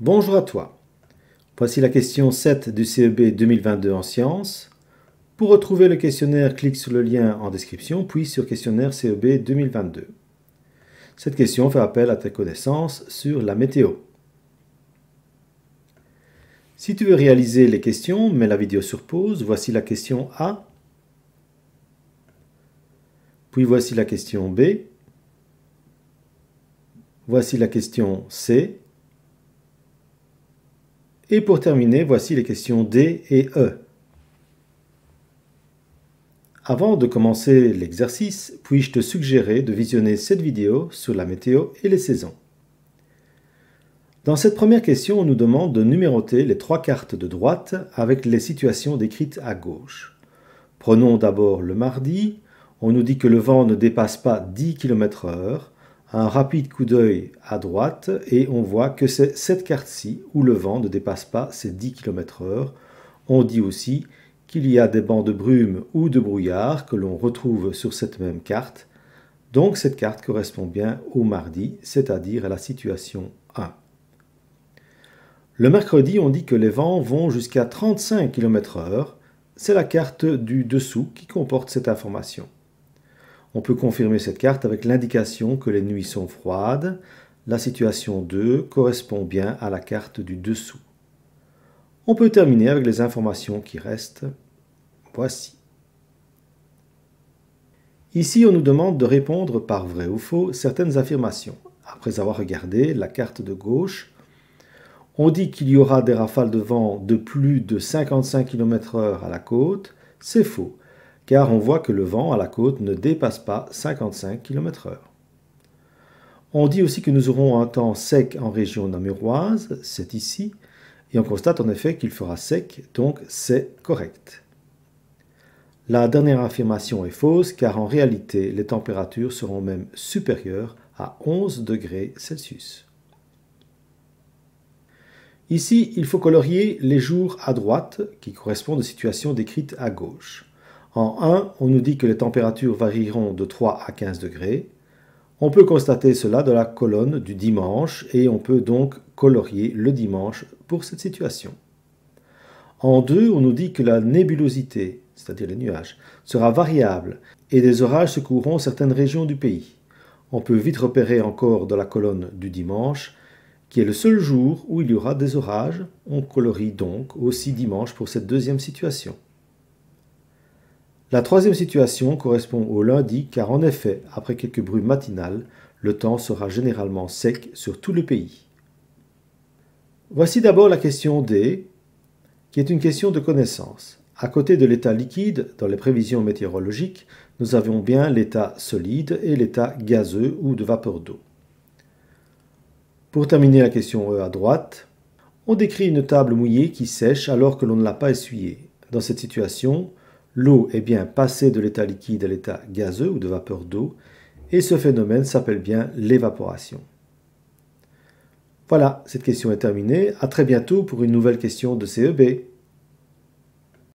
Bonjour à toi. Voici la question 7 du CEB 2022 en sciences. Pour retrouver le questionnaire, clique sur le lien en description, puis sur questionnaire CEB 2022. Cette question fait appel à tes connaissances sur la météo. Si tu veux réaliser les questions, mets la vidéo sur pause. Voici la question A. Puis voici la question B. Voici la question C et pour terminer, voici les questions D et E. Avant de commencer l'exercice, puis-je te suggérer de visionner cette vidéo sur la météo et les saisons Dans cette première question, on nous demande de numéroter les trois cartes de droite avec les situations décrites à gauche. Prenons d'abord le mardi, on nous dit que le vent ne dépasse pas 10 km/h, un rapide coup d'œil à droite et on voit que c'est cette carte-ci où le vent ne dépasse pas ces 10 km/h. On dit aussi qu'il y a des bancs de brume ou de brouillard que l'on retrouve sur cette même carte. Donc cette carte correspond bien au mardi, c'est-à-dire à la situation 1. Le mercredi, on dit que les vents vont jusqu'à 35 km/h. C'est la carte du dessous qui comporte cette information. On peut confirmer cette carte avec l'indication que les nuits sont froides. La situation 2 correspond bien à la carte du dessous. On peut terminer avec les informations qui restent. Voici. Ici, on nous demande de répondre par vrai ou faux certaines affirmations. Après avoir regardé la carte de gauche, on dit qu'il y aura des rafales de vent de plus de 55 km/h à la côte. C'est faux car on voit que le vent à la côte ne dépasse pas 55 km/h. On dit aussi que nous aurons un temps sec en région namuroise, c'est ici, et on constate en effet qu'il fera sec, donc c'est correct. La dernière affirmation est fausse car en réalité les températures seront même supérieures à 11 degrés Celsius. Ici, il faut colorier les jours à droite qui correspondent aux situations décrites à gauche. En 1, on nous dit que les températures varieront de 3 à 15 degrés. On peut constater cela de la colonne du dimanche et on peut donc colorier le dimanche pour cette situation. En 2, on nous dit que la nébulosité, c'est-à-dire les nuages, sera variable et des orages secourront certaines régions du pays. On peut vite repérer encore dans la colonne du dimanche, qui est le seul jour où il y aura des orages. On colorie donc aussi dimanche pour cette deuxième situation. La troisième situation correspond au lundi car en effet, après quelques brumes matinales, le temps sera généralement sec sur tout le pays. Voici d'abord la question D, qui est une question de connaissance. À côté de l'état liquide, dans les prévisions météorologiques, nous avions bien l'état solide et l'état gazeux ou de vapeur d'eau. Pour terminer la question E à droite, on décrit une table mouillée qui sèche alors que l'on ne l'a pas essuyée. Dans cette situation, L'eau est bien passée de l'état liquide à l'état gazeux ou de vapeur d'eau, et ce phénomène s'appelle bien l'évaporation. Voilà, cette question est terminée. À très bientôt pour une nouvelle question de CEB.